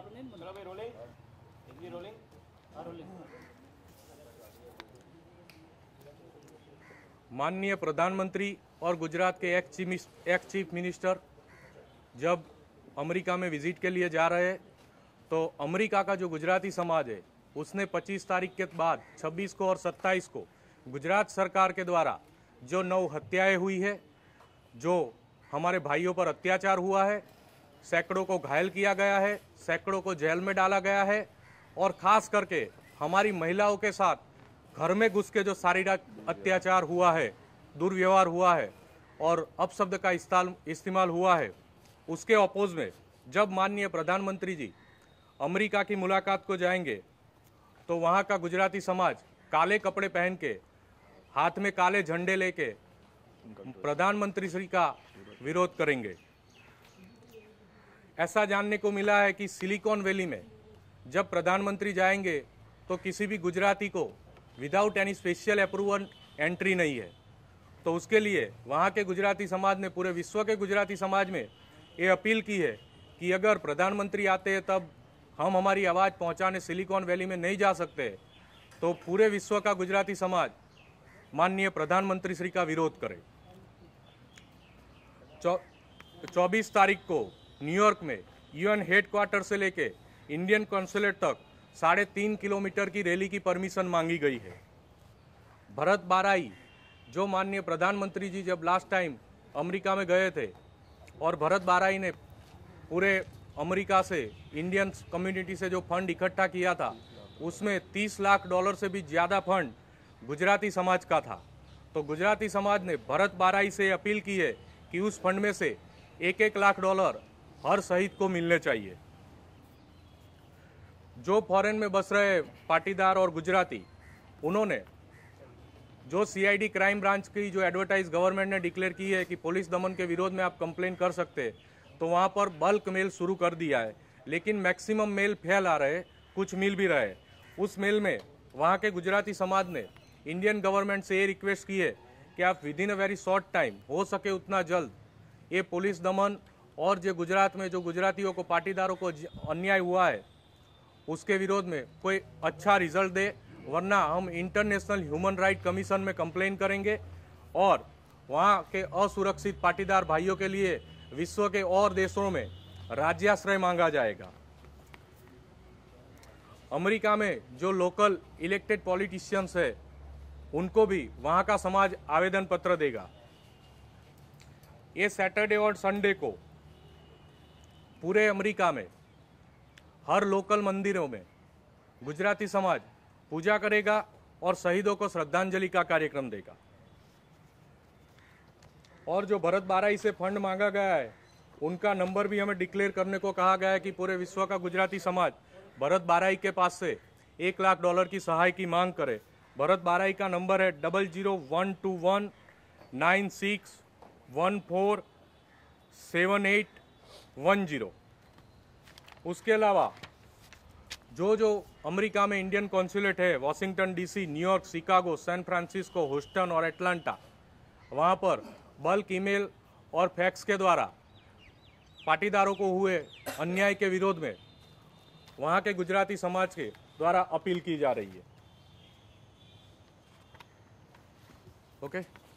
चलो भाई रोलिंग एक भी रोलिंग हाँ रोलिंग माननीय प्रधानमंत्री और गुजरात के एक्स एक्स चीफ मिनिस्टर जब अमेरिका में विजिट के लिए जा रहे हैं तो अमेरिका का जो गुजराती समाज है उसने 25 तारीख के बाद 26 को और 27 को गुजरात सरकार के द्वारा जो नौ हत्याएं हुई है जो हमारे भाइयों पर अत्याचार हुआ है सैकड़ों को घायल किया गया है सैकड़ों को जेल में डाला गया है और ख़ास करके हमारी महिलाओं के साथ घर में घुस के जो शारीरिक अत्याचार हुआ है दुर्व्यवहार हुआ है और अपशब्द का इस्तेमाल हुआ है उसके अपोज में जब माननीय प्रधानमंत्री जी अमेरिका की मुलाकात को जाएंगे तो वहाँ का गुजराती समाज काले कपड़े पहन के हाथ में काले झंडे लेके प्रधानमंत्री श्री का विरोध करेंगे ऐसा जानने को मिला है कि सिलिकॉन वैली में जब प्रधानमंत्री जाएंगे तो किसी भी गुजराती को without any special approval entry नहीं है तो उसके लिए वहाँ के गुजराती समाज ने पूरे विश्व के गुजराती समाज में ये अपील की है कि अगर प्रधानमंत्री आते हैं तब हम हमारी आवाज़ पहुँचाने सिलिकॉन वैली में नहीं जा सकते तो पूरे विश्व का गुजराती समाज माननीय प्रधानमंत्री श्री का विरोध करे चौबीस तारीख को न्यूयॉर्क में यूएन हेडक्वार्टर से लेके इंडियन कॉन्सुलेट तक साढ़े तीन किलोमीटर की रैली की परमिशन मांगी गई है भरत बाराई जो माननीय प्रधानमंत्री जी जब लास्ट टाइम अमेरिका में गए थे और भरत बाराई ने पूरे अमेरिका से इंडियन कम्युनिटी से जो फंड इकट्ठा किया था उसमें 30 लाख डॉलर से भी ज़्यादा फंड गुजराती समाज का था तो गुजराती समाज ने भरत बाराई से अपील की है कि उस फंड में से एक एक लाख डॉलर हर शहीद को मिलने चाहिए जो फॉरेन में बस रहे पाटीदार और गुजराती उन्होंने जो सीआईडी क्राइम ब्रांच की जो एडवर्टाइज गवर्नमेंट ने डिक्लेयर की है कि पुलिस दमन के विरोध में आप कंप्लेन कर सकते तो वहाँ पर बल्क मेल शुरू कर दिया है लेकिन मैक्सिमम मेल फेल आ रहे कुछ मिल भी रहे उस मेल में वहाँ के गुजराती समाज ने इंडियन गवर्नमेंट से ये रिक्वेस्ट की है कि आप within a very short time हो सके उतना जल्द ये पुलिस दमन और जो गुजरात में जो गुजरातियों को पाटीदारों को अन्याय हुआ है उसके विरोध में कोई अच्छा रिजल्ट दे वरना हम इंटरनेशनल ह्यूमन राइट कमीशन में कंप्लेन करेंगे और वहाँ के असुरक्षित पाटीदार भाइयों के लिए विश्व के और देशों में राज्याश्रय मांगा जाएगा अमेरिका में जो लोकल इलेक्टेड पॉलिटिशियंस है उनको भी वहाँ का समाज आवेदन पत्र देगा ये सैटरडे और संडे को पूरे अमेरिका में हर लोकल मंदिरों में गुजराती समाज पूजा करेगा और शहीदों को श्रद्धांजलि का कार्यक्रम देगा और जो भरत बाराई से फंड मांगा गया है उनका नंबर भी हमें डिक्लेयर करने को कहा गया है कि पूरे विश्व का गुजराती समाज भरत बाराई के पास से एक लाख डॉलर की सहाय की मांग करे भरत बाराई का नंबर है double zero one two one nine six one four seven eight one zero उसके अलावा जो जो अमेरिका में इंडियन कॉन्सुलेट है Washington DC New York Chicago San Francisco होस्टन और एटलांटा वहाँ पर बल्क ईमेल और फैक्स के द्वारा पाटीदारों को हुए अन्याय के विरोध में वहाँ के गुजराती समाज के द्वारा अपील की जा रही है ओके okay?